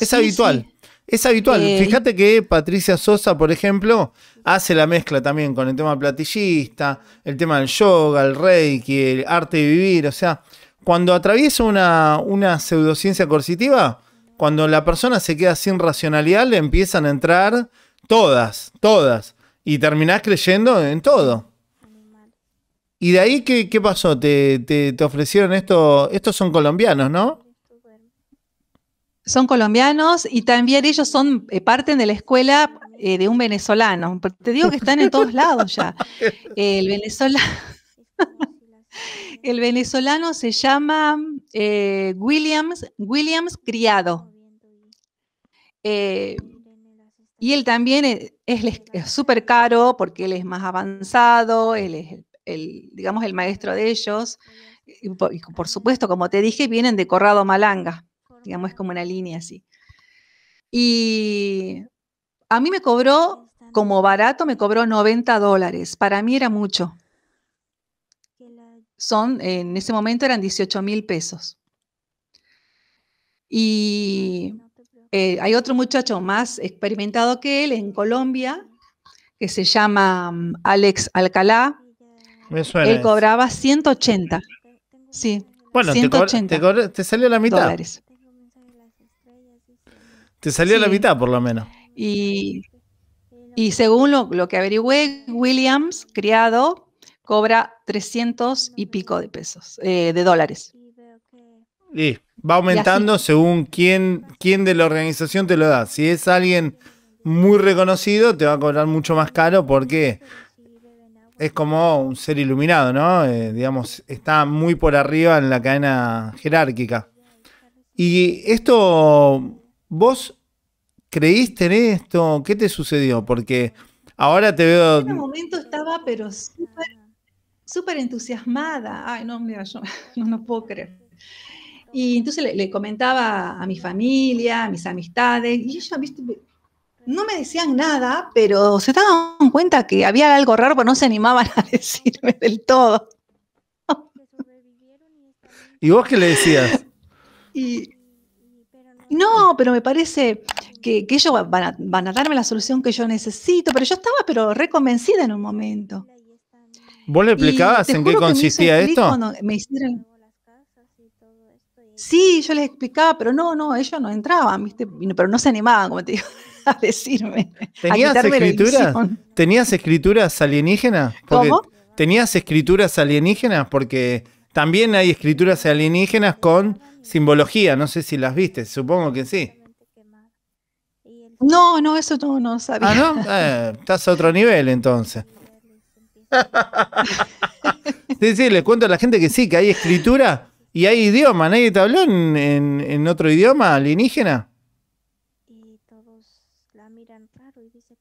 Es habitual. Es eh, habitual. Fíjate que Patricia Sosa, por ejemplo, hace la mezcla también con el tema platillista, el tema del yoga, el reiki, el arte de vivir. O sea, cuando atraviesa una, pseudociencia coercitiva, cuando la persona se queda sin racionalidad, le empiezan a entrar todas, todas. Y terminás creyendo en todo. ¿Y de ahí qué, qué pasó? ¿Te, te, te ofrecieron esto? Estos son colombianos, ¿no? Son colombianos y también ellos son, parte eh, parten de la escuela eh, de un venezolano. Te digo que están en todos lados ya. El venezolano, se llama eh, Williams, Williams Criado. y él también es súper caro porque él es más avanzado, él es el, digamos, el maestro de ellos. y por supuesto, como te dije, vienen de Corrado Malanga digamos, es como una línea así. Y a mí me cobró, como barato, me cobró 90 dólares. Para mí era mucho. Son, en ese momento eran 18 mil pesos. Y eh, hay otro muchacho más experimentado que él en Colombia, que se llama mm, Alex Alcalá. Me Él cobraba 180. Sí. Bueno, 180 te, te, salió la mitad. Dólares. Te salió la mitad, por lo menos. Y, según lo, que averigüé, Williams, criado, cobra 300 y pico de pesos, eh, de dólares. Y va aumentando según quién, quién de la organización te lo da. Si es alguien muy reconocido, te va a cobrar mucho más caro porque es como un ser iluminado, ¿no? Eh, digamos, está muy por arriba en la cadena jerárquica. Y esto ¿Vos creíste en esto? ¿Qué te sucedió? Porque ahora te veo... En ese momento estaba pero súper entusiasmada. Ay, no, mira, yo no, no puedo creer. Y entonces le, comentaba a mi familia, a mis amistades, y ellos, viste, no me decían nada, pero se daban cuenta que había algo raro, pero no se animaban a decirme del todo. ¿Y vos qué le decías? Y no, pero me parece que, ellos van a, darme la solución que yo necesito, pero yo estaba pero reconvencida en un momento. ¿Vos le explicabas en qué consistía esto? Me Sí, yo les explicaba, pero no, no, ellos no entraban, ¿viste? pero no se animaban, como te digo, a decirme. ¿Tenías escrituras? ¿Tenías escrituras alienígenas? ¿Cómo? ¿Tenías escrituras alienígenas? Porque también hay escrituras alienígenas con simbología, no sé si las viste, supongo que sí. No, no, eso no, no sabía. Ah, ¿no? Eh, estás a otro nivel entonces. sí, sí, le cuento a la gente que sí, que hay escritura y hay idioma. ¿Nadie te habló en, otro idioma alienígena?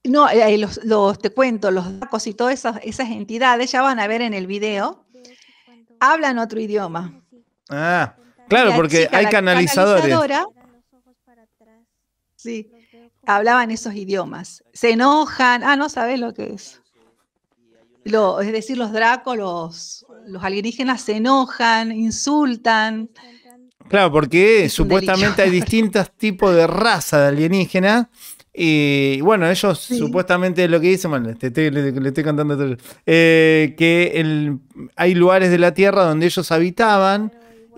No, eh, los, te cuento, los dacos y todas esas, esas entidades ya van a ver en el video, hablan otro idioma. Ah, Claro, porque hay canalizadores. Sí, hablaban esos idiomas. Se enojan. Ah, no sabes lo que es. es decir, los dracos, los, alienígenas se enojan, insultan. Claro, porque supuestamente hay distintos tipos de raza de alienígenas. Eh, y bueno, ellos supuestamente lo que dicen, bueno, le, estoy contando todo, eh, que hay lugares de la Tierra donde ellos habitaban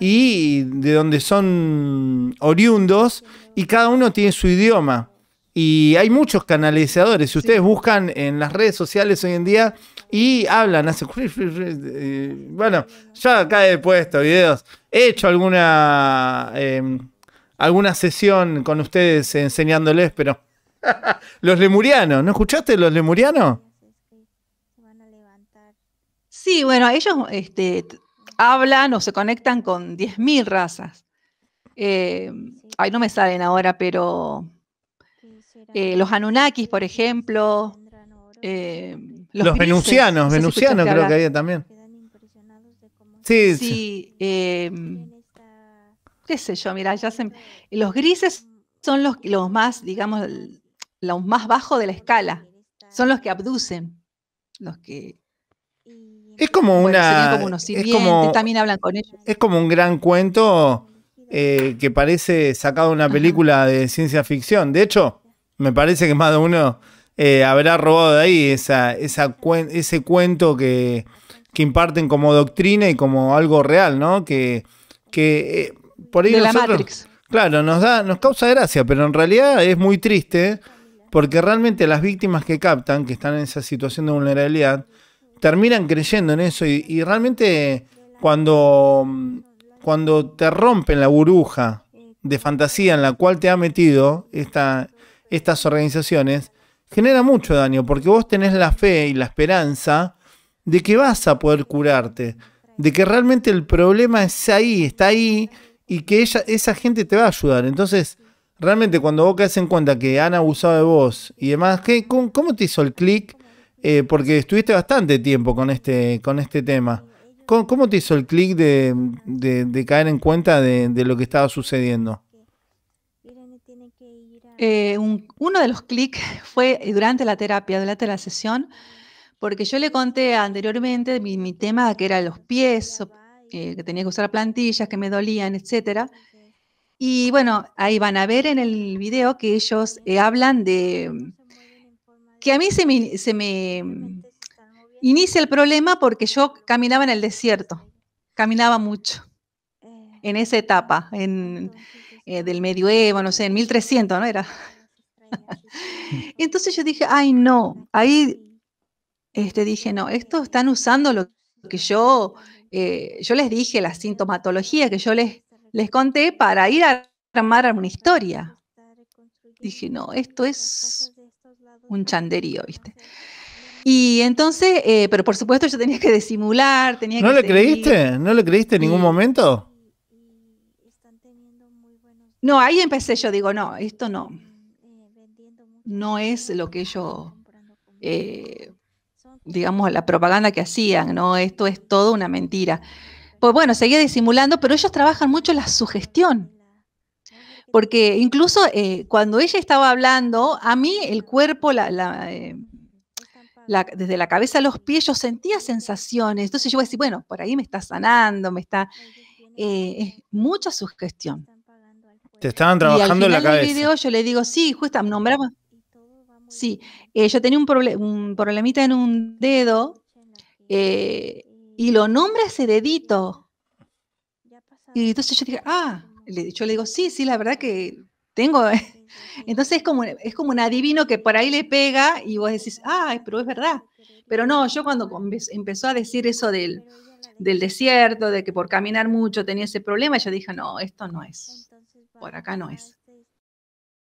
y de donde son oriundos y cada uno tiene su idioma. Y hay muchos canalizadores. Si ustedes buscan en las redes sociales hoy en día y hablan, hacen. Eh, bueno, ya acá he puesto videos. He hecho alguna, em, alguna sesión con ustedes enseñándoles, pero. los lemurianos, ¿no escuchaste los lemurianos? Sí, bueno, ellos este, hablan o se conectan con 10.000 razas. Eh, ay, no me salen ahora, pero eh, los Anunnakis, por ejemplo. Eh, los, venusianos, venusianos creo que había también. Sí, sí. Em, qué sé yo, mira, ya se, los grises son los, los más, digamos, los más bajos de la escala. Son los que abducen, los que es como una. es también hablan con ellos. Es como un gran cuento eh, que parece sacado de una película de ciencia ficción. De hecho, me parece que más de uno eh, habrá robado de ahí esa, ese cuento que, imparten como doctrina y como algo real, ¿no? Que, eh, por ahí de la Matrix. Claro, nos, da, nos causa gracia, pero en realidad es muy triste porque realmente las víctimas que captan, que están en esa situación de vulnerabilidad, terminan creyendo en eso y, realmente cuando, cuando te rompen la burbuja de fantasía en la cual te ha metido estas organizaciones, genera mucho daño, porque vos tenés la fe y la esperanza de que vas a poder curarte, de que realmente el problema es ahí, está ahí, y que ella, esa gente te va a ayudar. Entonces, realmente cuando vos caes en cuenta que han abusado de vos y demás, cómo, cómo, te hizo el clic eh, porque estuviste bastante tiempo con este, con este tema. ¿Cómo, te hizo el clic de, caer en cuenta de, lo que estaba sucediendo? Eh, uno de los clics fue durante la terapia, durante la sesión, porque yo le conté anteriormente mi, tema que era los pies, eh, que tenía que usar plantillas, que me dolían, etc. Y bueno, ahí van a ver en el video que ellos hablan de, que a mí se me, inicia el problema porque yo caminaba en el desierto, caminaba mucho eh. en esa etapa, en, eh, del medioevo, no sé, en 1300, ¿no era? Entonces yo dije, ay no, ahí este, dije, no, estos están usando lo que yo, eh, yo les dije, la sintomatología que yo les, les conté para ir a armar una historia. Dije, no, esto es un chanderío, ¿viste? Y entonces, eh, pero por supuesto yo tenía que disimular, tenía que... ¿No le creíste? ¿No le creíste en ningún momento? No, ahí empecé yo, digo, no, esto no. Eh, no es lo que ellos, eh, digamos, la propaganda que hacían, ¿no? Esto es todo una mentira. Pues bueno, seguía disimulando, pero ellos trabajan mucho la sugestión porque incluso eh, cuando ella estaba hablando, a mí el cuerpo, eh, desde la cabeza a los pies, yo sentía sensaciones. Entonces yo voy a decir, bueno, por ahí me está sanando, me está... Eh, es mucha sugestión. Te estaban trabajando en la cabeza. Del video yo le digo, sí, justo, nombramos. Sí, yo tenía un, un, problemita en un dedo y lo nombra ese dedito. Y entonces yo dije, ah, yo le digo, sí, sí, la verdad que tengo. Eh". Entonces es como, es como un adivino que por ahí le pega y vos decís, ah, pero es verdad. Pero no, yo cuando empezó a decir eso del, del desierto, de que por caminar mucho tenía ese problema, yo dije, no, esto no es, por acá no es.